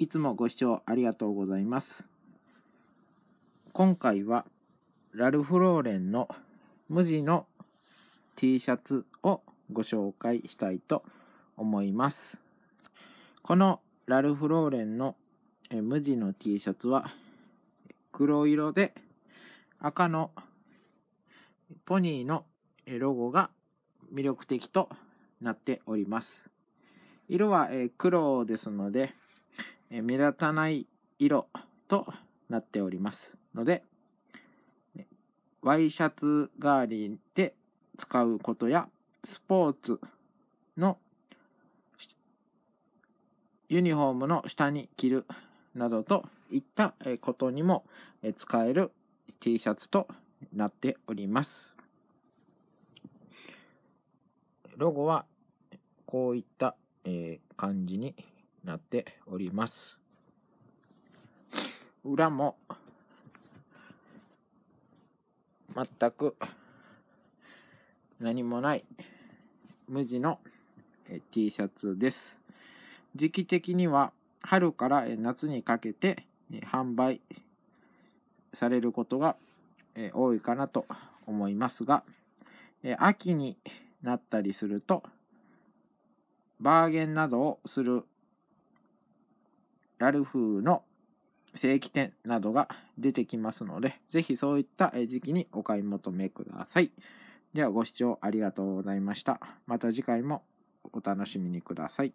いつもご視聴ありがとうございます。今回は、ラルフローレンの無地の T シャツをご紹介したいと思います。このラルフローレンの無地の T シャツは、黒色で赤のポニーのロゴが魅力的となっております。色は黒ですので、目立たない色となっておりますのでワイシャツ代わりで使うことやスポーツのユニフォームの下に着るなどといったことにも使える T シャツとなっております。ロゴはこういった感じになっております。裏も全く何もない無地の T シャツです。時期的には春から夏にかけて販売されることが多いかなと思いますが秋になったりするとバーゲンなどをするラルフの正規店などが出てきますので、ぜひそういった時期にお買い求めください。ではご視聴ありがとうございました。また次回もお楽しみにください。